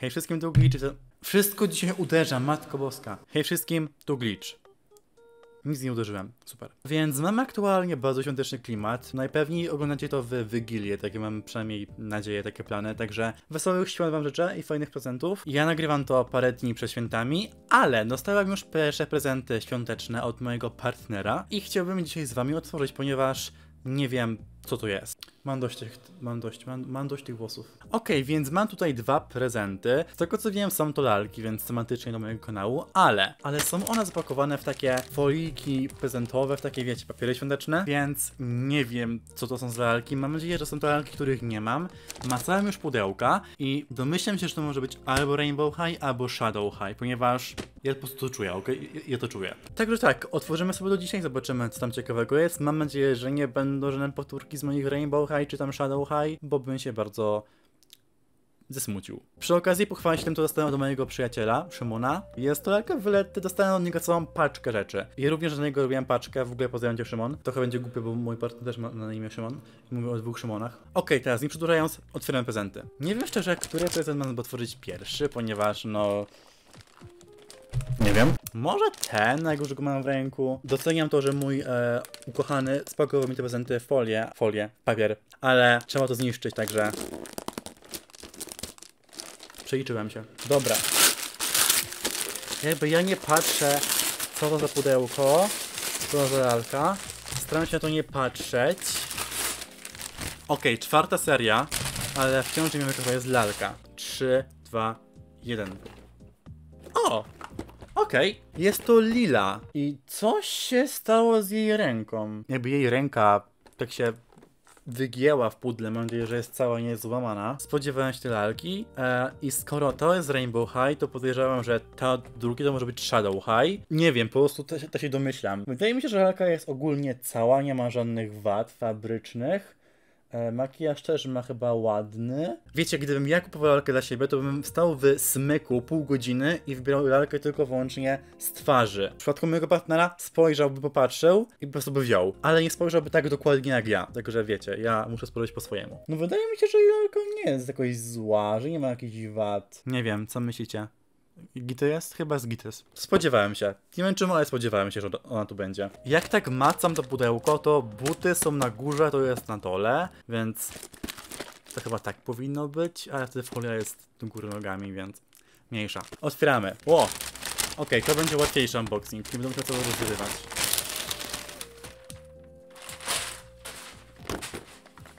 Hej wszystkim tu glitch. Wszystko dzisiaj uderza, matko boska. Hej wszystkim, tu glitch. Nic nie uderzyłem, super. Więc mam aktualnie bardzo świąteczny klimat. Najpewniej oglądacie to w Wigilię, takie mam przynajmniej nadzieję, takie plany. Także wesołych świąt wam życzę i fajnych prezentów. Ja nagrywam to parę dni przed świętami, ale dostałem już pierwsze prezenty świąteczne od mojego partnera i chciałbym dzisiaj z wami otworzyć, ponieważ nie wiem co to jest. Mam dość tych, mam dość, mam, mam dość tych włosów. Ok, więc mam tutaj dwa prezenty. Z tego co wiem są to lalki, więc tematycznie do mojego kanału, ale, ale są one zapakowane w takie foliki prezentowe, w takie wiecie, papiery świąteczne, więc nie wiem co to są za lalki. Mam nadzieję, że są to lalki, których nie mam. Masałem już pudełka i domyślam się, że to może być albo Rainbow High, albo Shadow High, ponieważ ja po prostu to czuję, ok? Ja, ja to czuję. Także tak, otworzymy sobie do dzisiaj, zobaczymy co tam ciekawego jest. Mam nadzieję, że nie będą żadne powtórki z moich Rainbow High czy tam Shadow High, bo bym się bardzo zesmucił. Przy okazji pochwalę się tym, co dostałem do mojego przyjaciela, Szymona. Jest to jaka wylety, dostałem od niego całą paczkę rzeczy. I również do niego robiłem paczkę, w ogóle pozdrawiam cię Szymon. Trochę będzie głupie, bo mój partner też ma na imię Szymon. mówię o dwóch Szymonach. Okej, okay, teraz nie przedłużając, otwieram prezenty. Nie wiem szczerze, który prezent mam otworzyć pierwszy, ponieważ no... Nie wiem. Może ten, najgorszy, górze go mam w ręku. Doceniam to, że mój e, ukochany spakował mi te prezenty w folię, folię, papier, ale trzeba to zniszczyć, także... Przeliczyłem się. Dobra. Jakby ja nie patrzę, co to za pudełko, co to za lalka. Staram się na to nie patrzeć. Okej, okay, czwarta seria, ale wciąż nie wiem, jaka to jest lalka. 3, 2, 1. O! Okej. Okay. Jest to Lila i co się stało z jej ręką. Jakby jej ręka tak się wygięła w pudle, mam nadzieję, że jest cała niezłamana. Spodziewałem się tej lalki e, i skoro to jest Rainbow High, to podejrzewam, że ta drugi to może być Shadow High. Nie wiem, po prostu to, to się domyślam. Wydaje mi się, że lalka jest ogólnie cała, nie ma żadnych wad fabrycznych. E, makijaż też ma chyba ładny. Wiecie, gdybym ja kupował lalkę dla siebie, to bym wstał w smyku pół godziny i wybierał lalkę tylko wyłącznie z twarzy. W przypadku mojego partnera spojrzałby, popatrzył i po prostu by wziął. Ale nie spojrzałby tak dokładnie jak ja. Także wiecie, ja muszę spojrzeć po swojemu. No wydaje mi się, że lalka nie jest jakoś zła, że nie ma jakichś wad. Nie wiem, co myślicie? Gity jest? Chyba z Gity Spodziewałem się. Nie wiem czym, ale spodziewałem się, że ona tu będzie. Jak tak macam to pudełko, to buty są na górze, to jest na dole, więc to chyba tak powinno być, ale wtedy folia jest do góry nogami, więc mniejsza. Otwieramy. Ło! Okej, okay, to będzie łatwiejszy unboxing, nie będę musiał tego rozgrywać.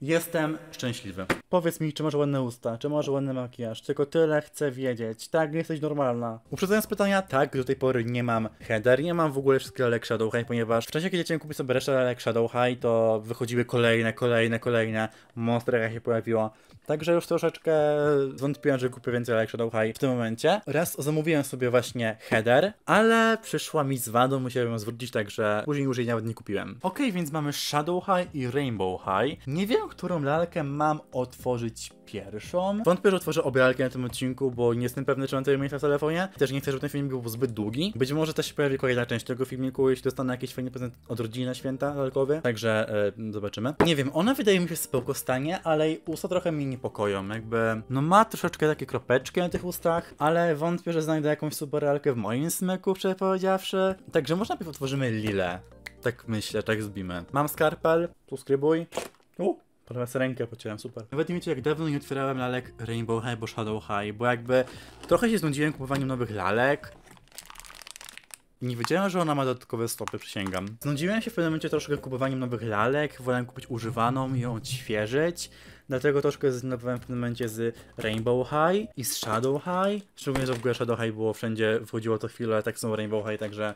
Jestem szczęśliwy. Powiedz mi, czy masz ładne usta, czy masz ładny makijaż, tylko tyle chcę wiedzieć. Tak, jesteś normalna. Uprzedzając pytania, tak, do tej pory nie mam header, nie mam w ogóle wszystkiego Lek Shadow High, ponieważ w czasie, kiedy chciałem kupić sobie resztę Lek Shadow High, to wychodziły kolejne, kolejne, kolejne monstry, jak się pojawiło. Także już troszeczkę zwątpiłem, że kupię więcej Like Shadow High w tym momencie. Raz zamówiłem sobie właśnie header, ale przyszła mi z wadą, musiałem ją zwrócić, także później już jej nawet nie kupiłem. Ok, więc mamy Shadow High i Rainbow High. Nie wiem, którą lalkę mam otworzyć pierwszą. Wątpię, że otworzę obralkę na tym odcinku, bo nie jestem pewny, czy mam tyle miejsca w telefonie. Też nie chcę, żeby ten film był zbyt długi. Być może też się pojawi kolejna część tego filmiku, jeśli dostanę jakiś fajny prezent od rodziny na święta lalkowy. Także e, zobaczymy. Nie wiem, ona wydaje mi się spoko stanie, ale jej usta trochę mnie niepokoją. Jakby, no ma troszeczkę takie kropeczki na tych ustach, ale wątpię, że znajdę jakąś super realkę w moim smyku, szczerze powiedziawszy. Także może najpierw otworzymy Lilę. Tak myślę, tak zbimy. Mam skarpel, tu skrybuj. U. Teraz rękę pociąłem, super. Nawet nie wiecie, jak dawno nie otwierałem lalek Rainbow High bo Shadow High, bo jakby trochę się znudziłem kupowaniem nowych lalek, nie wiedziałem, że ona ma dodatkowe stopy, przysięgam. Znudziłem się w pewnym momencie troszkę kupowaniem nowych lalek, wolałem kupić używaną i ją odświeżyć. Dlatego troszkę zrezygnowałem w pewnym momencie z Rainbow High i z Shadow High. Szczególnie, że w ogóle Shadow High było wszędzie, wchodziło to chwilę, tak są Rainbow High, także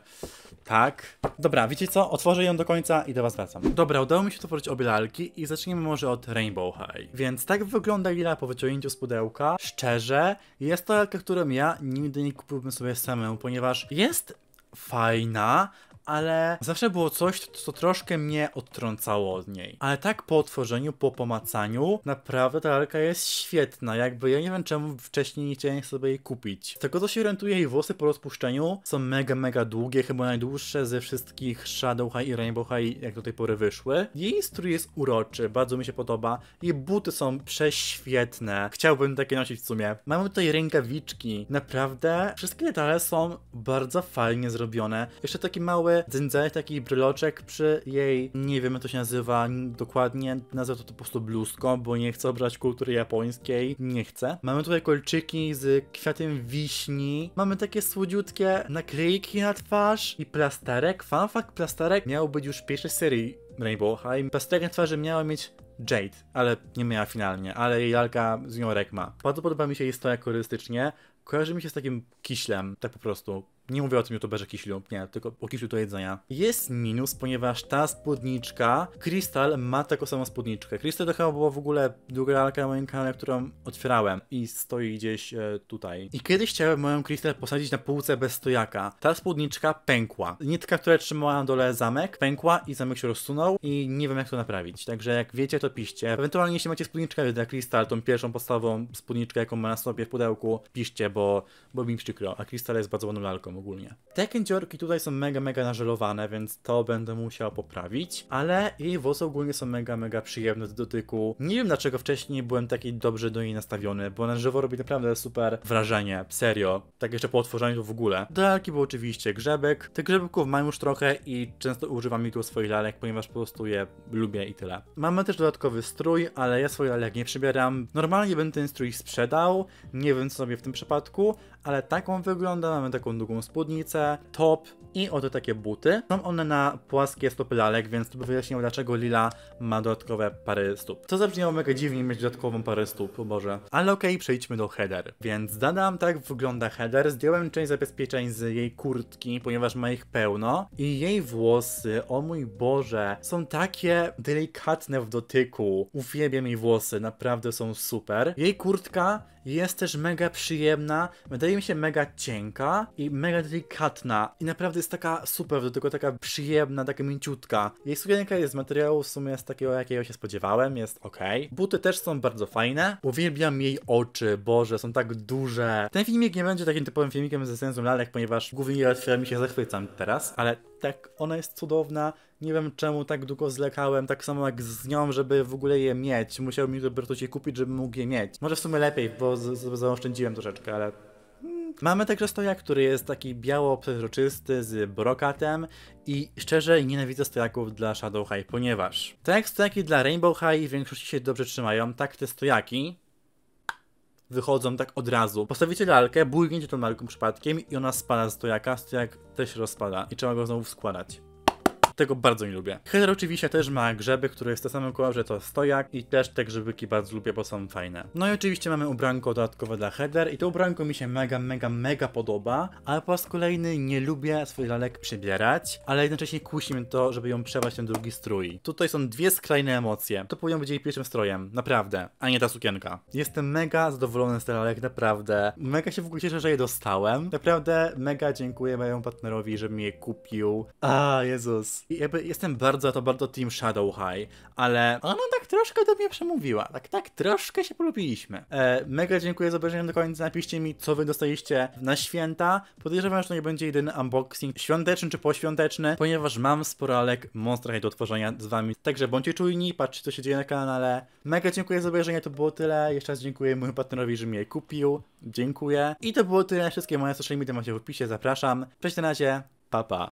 tak. Dobra, wiecie co? Otworzę ją do końca i do was wracam. Dobra, udało mi się otworzyć obie lalki i zacznijmy może od Rainbow High. Więc tak wygląda lila po wyciągnięciu z pudełka. Szczerze, jest to lalka, którą ja nigdy nie kupiłbym sobie samemu, ponieważ jest fajna, ale zawsze było coś, co troszkę mnie odtrącało od niej. Ale tak po otworzeniu, po pomacaniu, naprawdę ta lalka jest świetna. Jakby ja nie wiem, czemu wcześniej nie chciałem sobie jej kupić. Z tego co się orientuje, jej włosy po rozpuszczeniu są mega, mega długie, chyba najdłuższe ze wszystkich Shadow High i Rainbow High, jak do tej pory wyszły. Jej strój jest uroczy, bardzo mi się podoba. Jej buty są prześwietne. Chciałbym takie nosić w sumie. Mamy tutaj rękawiczki. Naprawdę, wszystkie detale są bardzo fajnie zrobione. Jeszcze taki mały mamy takich bryloczek przy jej, nie wiem jak to się nazywa dokładnie, nazwę to, to po prostu bluzką, bo nie chcę obrać kultury japońskiej, nie chcę. Mamy tutaj kolczyki z kwiatem wiśni, mamy takie słodziutkie nakryjki na twarz i plasterek. Fanfak plasterek miał być już w pierwszej serii Rainbow High. Plasterek na twarzy miała mieć Jade, ale nie miała finalnie, ale jej lalka z nią Rek ma. Bardzo podoba mi się jej historia kolorystycznie. Kojarzy mi się z takim kiślem, tak po prostu nie mówię o tym youtuberze Kiślu, nie, tylko o Kiślu do jedzenia. Jest minus, ponieważ ta spódniczka, Krystal ma taką samą spódniczkę. Krystal to chyba była w ogóle druga lalka na moim kanale, którą otwierałem i stoi gdzieś e, tutaj. I kiedyś chciałem moją Krystal posadzić na półce bez stojaka. Ta spódniczka pękła. Nitka, która trzymała na dole zamek, pękła i zamek się rozsunął i nie wiem jak to naprawić. Także jak wiecie, to piszcie. Ewentualnie jeśli macie spódniczkę dla Krystal, tą pierwszą podstawową spódniczkę, jaką ma na sobie w pudełku, piszcie, bo, bo mi przykro, a Krystal jest bardzo ładną lalką ogólnie. Te kędziorki tutaj są mega, mega nażelowane, więc to będę musiał poprawić, ale jej włosy ogólnie są mega, mega przyjemne do dotyku. Nie wiem dlaczego wcześniej byłem taki dobrze do niej nastawiony, bo na żywo robi naprawdę super wrażenie, serio. Tak jeszcze po otworzeniu w ogóle. Do lalki był oczywiście grzebek. Tych grzebeków mam już trochę i często używam ich do swoich lalek, ponieważ po prostu je lubię i tyle. Mamy też dodatkowy strój, ale ja swoje lalek nie przybieram. Normalnie bym ten strój sprzedał, nie wiem co sobie w tym przypadku, ale taką wygląda, mamy taką długą spódnicę, top, i oto takie buty. Są one na płaskie stopy lalek, więc to by wyjaśniało, dlaczego Lila ma dodatkowe pary stóp. Co zabrzmiało mega dziwnie mieć dodatkową parę stóp, boże. Ale okej, okay, przejdźmy do header. Więc dodam tak wygląda header. Zdjąłem część zabezpieczeń z jej kurtki, ponieważ ma ich pełno. I jej włosy, o mój Boże, są takie delikatne w dotyku. Uwielbiam jej włosy, naprawdę są super. Jej kurtka jest też mega przyjemna, wydaje mi się mega cienka i mega delikatna. I naprawdę jest taka super, do tego taka przyjemna, taka mięciutka. Jej sukienka jest z materiału w sumie z takiego, jakiego się spodziewałem, jest ok. Buty też są bardzo fajne. Uwielbiam jej oczy, boże, są tak duże. Ten filmik nie będzie takim typowym filmikiem ze sensu lalek, ponieważ głównie mi się zachwycam teraz, ale tak, ona jest cudowna. Nie wiem czemu tak długo zlekałem, tak samo jak z nią, żeby w ogóle je mieć. Musiał mi to się kupić, żeby mógł je mieć. Może w sumie lepiej, bo zaoszczędziłem troszeczkę, ale Mamy także stojak, który jest taki biało-przezroczysty z brokatem i szczerze nienawidzę stojaków dla Shadow High, ponieważ tak jak stojaki dla Rainbow High w większości się dobrze trzymają, tak te stojaki wychodzą tak od razu. Postawicie lalkę, bójniecie tą lalką przypadkiem i ona spada z stojaka, stojak też rozpada i trzeba go znowu składać. Tego bardzo nie lubię. Heather oczywiście też ma grzeby, które jest to samym kolorze to stojak i też te grzebyki bardzo lubię, bo są fajne. No i oczywiście mamy ubranko dodatkowe dla Heather i to ubranko mi się mega, mega, mega podoba, ale po raz kolejny nie lubię swoich lalek przybierać, ale jednocześnie kusi mnie to, żeby ją przebrać ten drugi strój. Tutaj są dwie skrajne emocje. To powinno być jej pierwszym strojem, naprawdę, a nie ta sukienka. Jestem mega zadowolony z tego lalek, naprawdę. Mega się w ogóle cieszę, że je dostałem. Naprawdę mega dziękuję mojemu partnerowi, że mi je kupił. A Jezus. I jakby jestem bardzo, to bardzo Team Shadow High, ale ona tak troszkę do mnie przemówiła. Tak, tak, troszkę się polubiliśmy. E, mega dziękuję za obejrzenie do końca. Napiszcie mi, co wy dostaliście na święta. Podejrzewam, że to nie będzie jedyny unboxing świąteczny czy poświąteczny, ponieważ mam sporo alek Monster do tworzenia z wami. Także bądźcie czujni, patrzcie, co się dzieje na kanale. Mega dziękuję za obejrzenie, to było tyle. Jeszcze raz dziękuję mojemu partnerowi, że mnie kupił. Dziękuję. I to było tyle. Wszystkie moje social media macie w opisie, zapraszam. Cześć na razie, pa pa.